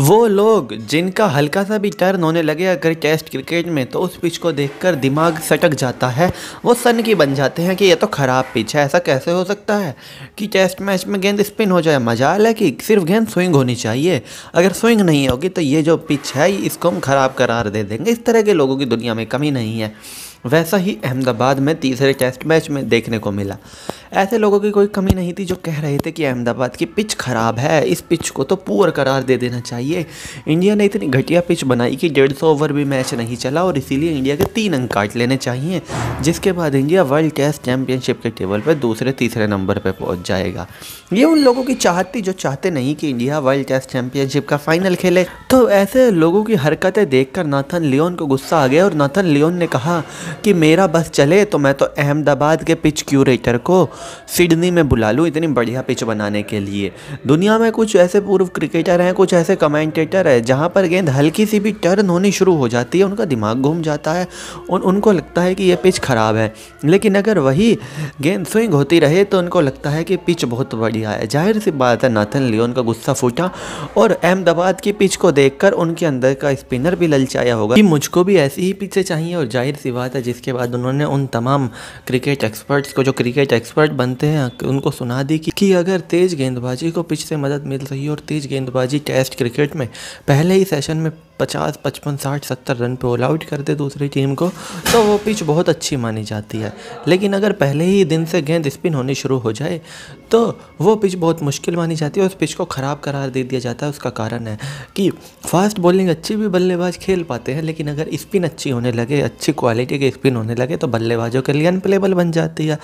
वो लोग जिनका हल्का सा भी टर्न होने लगे अगर टेस्ट क्रिकेट में तो उस पिच को देखकर दिमाग सटक जाता है वो सन की बन जाते हैं कि ये तो ख़राब पिच है ऐसा कैसे हो सकता है कि टेस्ट मैच में गेंद स्पिन हो जाए मजा है कि सिर्फ गेंद स्विंग होनी चाहिए अगर स्विंग नहीं होगी तो ये जो पिच है इसको हम ख़राब करार दे देंगे इस तरह के लोगों की दुनिया में कमी नहीं है वैसा ही अहमदाबाद में तीसरे टेस्ट मैच में देखने को मिला ऐसे लोगों की कोई कमी नहीं थी जो कह रहे थे कि अहमदाबाद की पिच ख़राब है इस पिच को तो पूर करार दे देना चाहिए इंडिया ने इतनी घटिया पिच बनाई कि डेढ़ सौ ओवर भी मैच नहीं चला और इसीलिए इंडिया के तीन अंक काट लेने चाहिए जिसके बाद इंडिया वर्ल्ड टेस्ट चैम्पियनशिप के टेबल पर दूसरे तीसरे नंबर पर पहुँच जाएगा ये उन लोगों की चाहत थी जो चाहते नहीं कि इंडिया वर्ल्ड टेस्ट चैम्पियनशिप का फाइनल खेले तो ऐसे लोगों की हरकतें देखकर नाथन लियोन को गुस्सा आ गया और नाथन लियोन ने कहा कि मेरा बस चले तो मैं तो अहमदाबाद के पिच क्यूरेटर को सिडनी में बुला लूँ इतनी बढ़िया पिच बनाने के लिए दुनिया में कुछ ऐसे पूर्व क्रिकेटर हैं कुछ ऐसे कमेंटेटर हैं जहाँ पर गेंद हल्की सी भी टर्न होनी शुरू हो जाती है उनका दिमाग घूम जाता है उन उनको लगता है कि ये पिच ख़राब है लेकिन अगर वही गेंद स्विंग होती रहे तो उनको लगता है कि पिच बहुत बढ़िया है जाहिर सी बात है नाथन लियोन का गुस्सा फूटा और अहमदाबाद की पिच को देखकर उनके अंदर का स्पिनर भी ललचाया होगा कि मुझको भी ऐसी ही पिचें चाहिए और जाहिर सी बात है थे जिसके बाद उन्होंने उन तमाम क्रिकेट एक्सपर्ट्स को जो क्रिकेट एक्सपर्ट बनते हैं उनको सुना दी कि, कि अगर तेज़ गेंदबाजी को पिच से मदद मिल रही है और तेज़ गेंदबाजी टेस्ट क्रिकेट में पहले ही सेशन में पचास पचपन साठ सत्तर रन पे ऑल आउट कर दे दूसरी टीम को तो वो पिच बहुत अच्छी मानी जाती है लेकिन अगर पहले ही दिन से गेंद स्पिन होनी शुरू हो जाए तो वो पिच बहुत मुश्किल मानी जाती है उस पिच को ख़राब करार दे दिया जाता है उसका कारण है कि फास्ट बॉलिंग अच्छी भी बल्लेबाज खेल पाते हैं लेकिन अगर स्पिन अच्छी होने लगे अच्छी क्वालिटी के स्पिन होने लगे तो बल्लेबाजों के लिए अनप्लेबल बन जाती है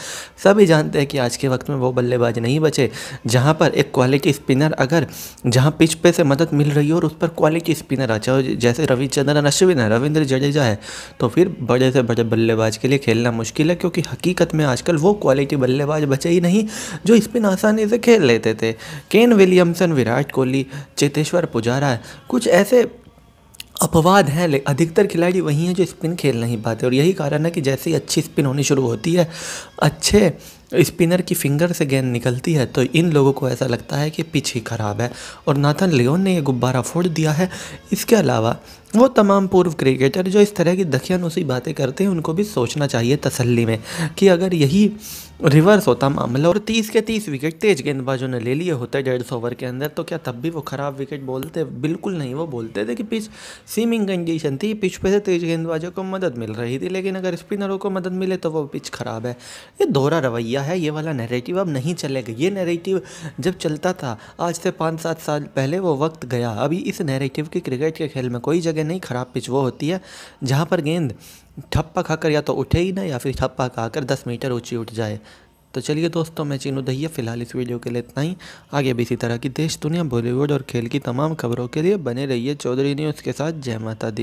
सभी जानते हैं कि आज के वक्त में वो बल्लेबाज नहीं बचे जहाँ पर एक क्वालिटी स्पिनर अगर जहाँ पिच पे से मदद मिल रही हो और उस पर क्वालिटी स्पिनर आ जाए जैसे रविचंद्रन अश्विन है रविंद्र जडेजा है तो फिर बड़े से बड़े बल्लेबाज के लिए खेलना मुश्किल है क्योंकि हकीकत में आजकल वो क्वालिटी बल्लेबाज बचे ही नहीं जो स्पिन आसानी से खेल लेते थे केन विलियमसन विराट कोहली चेतेश्वर पुजारा कुछ ऐसे अपवाद हैं लेकिन अधिकतर खिलाड़ी वही हैं जो स्पिन खेल नहीं पाते और यही कारण है कि जैसे ही अच्छी स्पिन होनी शुरू होती है अच्छे स्पिनर की फिंगर से गेंद निकलती है तो इन लोगों को ऐसा लगता है कि पिच ही ख़राब है और नाथन लियोन ने यह गुब्बारा फोड़ दिया है इसके अलावा वो तमाम पूर्व क्रिकेटर जो इस तरह की दखियान उसी बातें करते हैं उनको भी सोचना चाहिए तसल्ली में कि अगर यही रिवर्स होता मामला और तीस के तीस विकेट तेज गेंदबाजों ने ले लिए होते डेढ़ सौ ओवर के अंदर तो क्या तब भी वो ख़राब विकेट बोलते बिल्कुल नहीं वो बोलते थे कि पिच सीमिंग कंडीशन थी पिच पे से तेज गेंदबाजों को मदद मिल रही थी लेकिन अगर स्पिनरों को मदद मिले तो वो पिच ख़राब है ये दोहरा रवैया दिया है ये वाला नैरेटिव अब नहीं चलेगा ये नैरेटिव जब चलता था आज से पाँच सात साल पहले वो वक्त गया अभी इस नैरेटिव के क्रिकेट के खेल में कोई जगह नहीं ख़राब पिच वो होती है जहाँ पर गेंद ठप्पा खाकर या तो उठे ही ना या फिर ठप्पा खाकर दस मीटर ऊँची उठ जाए तो चलिए दोस्तों मैं चीनू दहिया फिलहाल इस वीडियो के लिए इतना ही आगे भी इसी तरह की देश दुनिया बॉलीवुड और खेल की तमाम खबरों के लिए बने रहिए चौधरी न्यूज़ के साथ जय माता दी